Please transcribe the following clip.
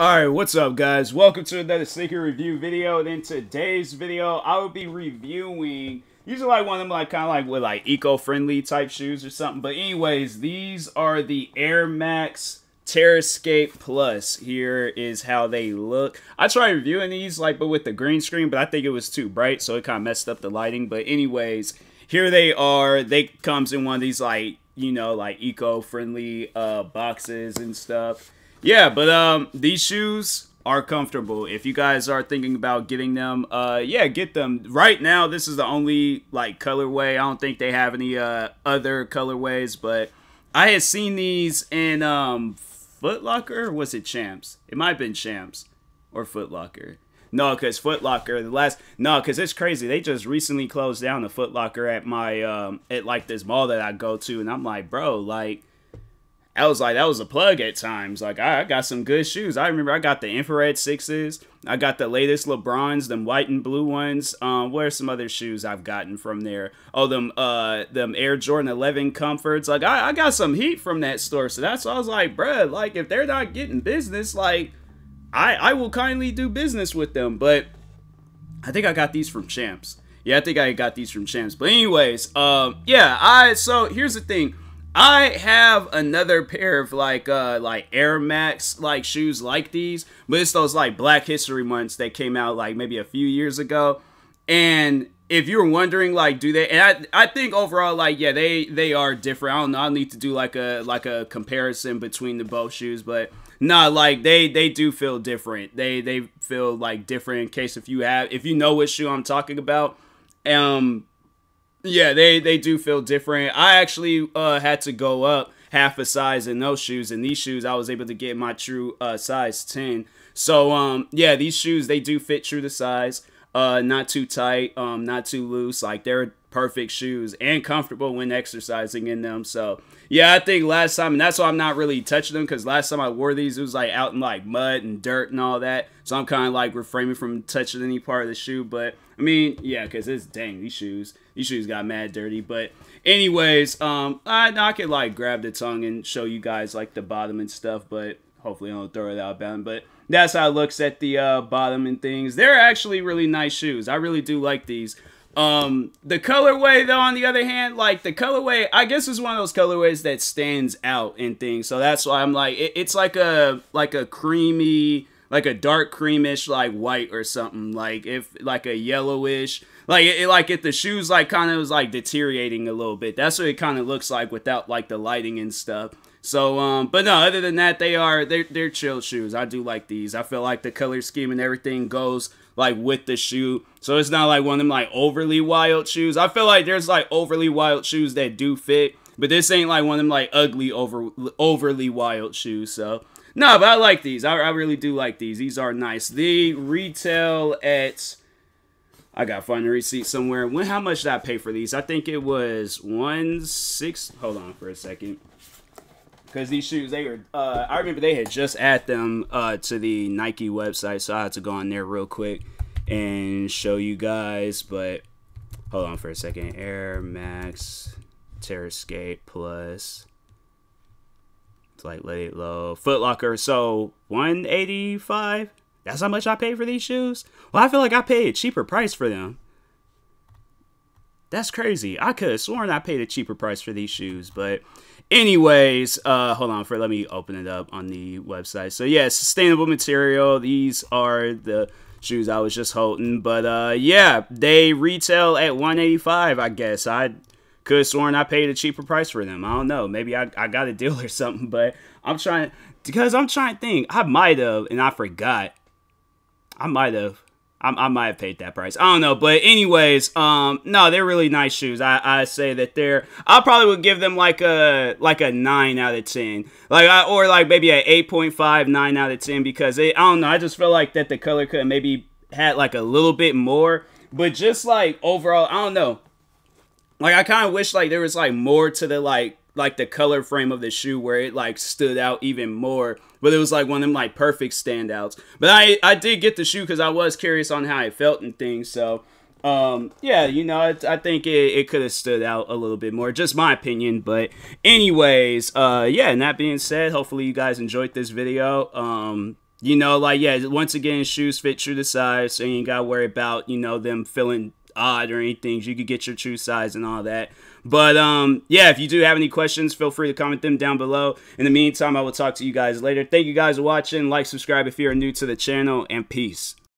Alright, what's up guys? Welcome to another sneaker review video. And in today's video, I will be reviewing usually like one of them like kind of like with like eco-friendly type shoes or something. But anyways, these are the Air Max Terrascape Plus. Here is how they look. I tried reviewing these like but with the green screen, but I think it was too bright, so it kind of messed up the lighting. But anyways, here they are. They comes in one of these like, you know, like eco-friendly uh boxes and stuff yeah, but um, these shoes are comfortable. If you guys are thinking about getting them, uh, yeah, get them. Right now, this is the only like colorway. I don't think they have any uh, other colorways, but I had seen these in um, Foot Locker. was it Champs? It might have been Champs or Foot Locker. No, because Foot Locker, the last no, because it's crazy. They just recently closed down the Foot Locker at my um, at like this mall that I go to, and I'm like, bro, like that was like that was a plug at times. Like I, I, got some good shoes. I remember I got the infrared sixes. I got the latest LeBrons, them white and blue ones. Um, what are some other shoes I've gotten from there? Oh, them uh, them Air Jordan Eleven Comforts. Like I, I got some heat from that store. So that's why I was like, bruh, like if they're not getting business, like I I will kindly do business with them. But I think I got these from Champs. Yeah, I think I got these from Champs. But anyways, um, yeah, I so here's the thing. I have another pair of like uh like Air Max like shoes like these, but it's those like Black History Months that came out like maybe a few years ago. And if you're wondering like do they and I, I think overall like yeah they they are different. I don't know, i need to do like a like a comparison between the both shoes, but nah like they they do feel different. They they feel like different in case if you have if you know what shoe I'm talking about. Um yeah, they they do feel different. I actually uh, had to go up half a size in those shoes. In these shoes, I was able to get my true uh, size ten. So um, yeah, these shoes they do fit true to size uh, not too tight, um, not too loose. Like they're perfect shoes and comfortable when exercising in them. So yeah, I think last time, and that's why I'm not really touching them because last time I wore these, it was like out in like mud and dirt and all that. So I'm kind of like refraining from touching any part of the shoe. But I mean, yeah, because it's dang these shoes, these shoes got mad dirty. But anyways, um, I, I could like grab the tongue and show you guys like the bottom and stuff, but hopefully I don't throw it out of bounds. But that's how it looks at the uh, bottom and things. They're actually really nice shoes. I really do like these. Um, the colorway, though, on the other hand, like the colorway, I guess is one of those colorways that stands out and things. So that's why I'm like, it, it's like a like a creamy, like a dark creamish, like white or something. Like if like a yellowish, like it, it like if the shoes like kind of was like deteriorating a little bit. That's what it kind of looks like without like the lighting and stuff. So, um, but no, other than that, they are they're they're chill shoes. I do like these. I feel like the color scheme and everything goes like with the shoe. So it's not like one of them like overly wild shoes. I feel like there's like overly wild shoes that do fit, but this ain't like one of them like ugly over overly wild shoes. So no, but I like these. I, I really do like these. These are nice. They retail at I gotta find the receipt somewhere. When how much did I pay for these? I think it was one six. Hold on for a second because these shoes they were uh, i remember they had just added them uh, to the nike website so i had to go on there real quick and show you guys but hold on for a second air max terrascape plus it's like late it low Footlocker. so 185 that's how much i paid for these shoes well i feel like i paid a cheaper price for them that's crazy. I could have sworn I paid a cheaper price for these shoes, but Anyways, uh, hold on for let me open it up on the website. So yeah, sustainable material. These are the shoes I was just holding, but uh, yeah, they retail at 185. I guess I could have sworn I paid a cheaper price for them. I don't know. Maybe I, I got a deal or something, but I'm trying because I'm trying to think. I might have and I forgot. I might have. I, I might have paid that price. I don't know, but anyways, um, no, they're really nice shoes. I, I say that they're. I probably would give them like a like a nine out of ten, like I, or like maybe a 8.5, 9 out of ten because they. I don't know. I just feel like that the color could maybe had like a little bit more, but just like overall, I don't know. Like I kind of wish like there was like more to the like like the color frame of the shoe where it like stood out even more. But it was like one of them like perfect standouts. But I I did get the shoe because I was curious on how it felt and things. So um yeah, you know it, I think it, it could have stood out a little bit more. Just my opinion. But anyways, uh yeah. And that being said, hopefully you guys enjoyed this video. Um you know, like yeah, once again, shoes fit true to size, so you ain't gotta worry about you know them feeling odd or anything. You could get your true size and all that. But um, yeah, if you do have any questions, feel free to comment them down below. In the meantime, I will talk to you guys later. Thank you guys for watching. Like, subscribe if you're new to the channel, and peace.